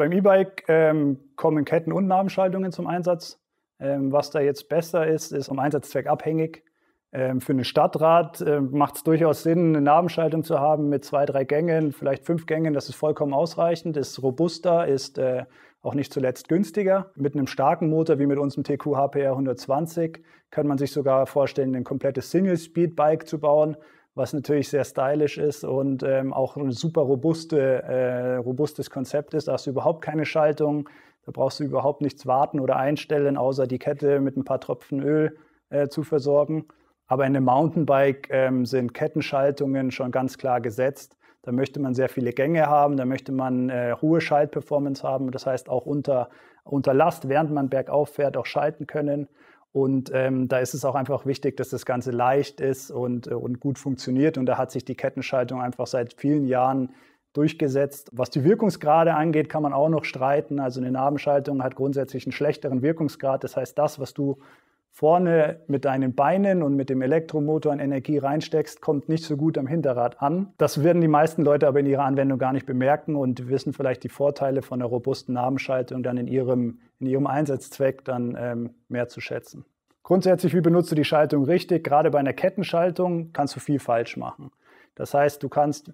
Beim E-Bike ähm, kommen Ketten- und Nabenschaltungen zum Einsatz. Ähm, was da jetzt besser ist, ist vom Einsatzzweck abhängig. Ähm, für ein Stadtrad äh, macht es durchaus Sinn, eine Nabenschaltung zu haben mit zwei, drei Gängen, vielleicht fünf Gängen. Das ist vollkommen ausreichend, ist robuster, ist äh, auch nicht zuletzt günstiger. Mit einem starken Motor wie mit unserem TQ HPR 120 kann man sich sogar vorstellen, ein komplettes Single-Speed-Bike zu bauen was natürlich sehr stylisch ist und ähm, auch ein super robuste, äh, robustes Konzept ist. Da hast du überhaupt keine Schaltung, da brauchst du überhaupt nichts warten oder einstellen, außer die Kette mit ein paar Tropfen Öl äh, zu versorgen. Aber in einem Mountainbike ähm, sind Kettenschaltungen schon ganz klar gesetzt. Da möchte man sehr viele Gänge haben, da möchte man äh, hohe Schaltperformance haben, das heißt auch unter, unter Last, während man bergauf fährt, auch schalten können. Und ähm, da ist es auch einfach wichtig, dass das Ganze leicht ist und, äh, und gut funktioniert. Und da hat sich die Kettenschaltung einfach seit vielen Jahren durchgesetzt. Was die Wirkungsgrade angeht, kann man auch noch streiten. Also eine Nabenschaltung hat grundsätzlich einen schlechteren Wirkungsgrad. Das heißt, das, was du vorne mit deinen Beinen und mit dem Elektromotor an Energie reinsteckst, kommt nicht so gut am Hinterrad an. Das werden die meisten Leute aber in ihrer Anwendung gar nicht bemerken und wissen vielleicht die Vorteile von einer robusten Nabenschaltung dann in ihrem, in ihrem Einsatzzweck dann ähm, mehr zu schätzen. Grundsätzlich, wie benutzt du die Schaltung richtig? Gerade bei einer Kettenschaltung kannst du viel falsch machen. Das heißt, du kannst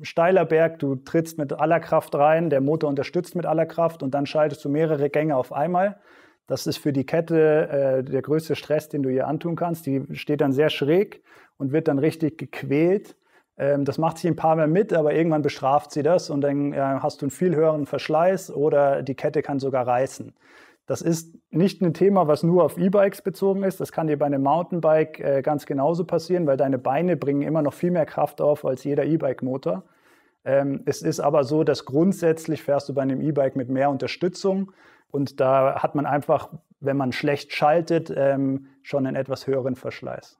steiler Berg, du trittst mit aller Kraft rein, der Motor unterstützt mit aller Kraft und dann schaltest du mehrere Gänge auf einmal. Das ist für die Kette äh, der größte Stress, den du ihr antun kannst. Die steht dann sehr schräg und wird dann richtig gequält. Ähm, das macht sich ein paar Mal mit, aber irgendwann bestraft sie das und dann äh, hast du einen viel höheren Verschleiß oder die Kette kann sogar reißen. Das ist nicht ein Thema, was nur auf E-Bikes bezogen ist. Das kann dir bei einem Mountainbike äh, ganz genauso passieren, weil deine Beine bringen immer noch viel mehr Kraft auf als jeder E-Bike-Motor. Ähm, es ist aber so, dass grundsätzlich fährst du bei einem E-Bike mit mehr Unterstützung und da hat man einfach, wenn man schlecht schaltet, ähm, schon einen etwas höheren Verschleiß.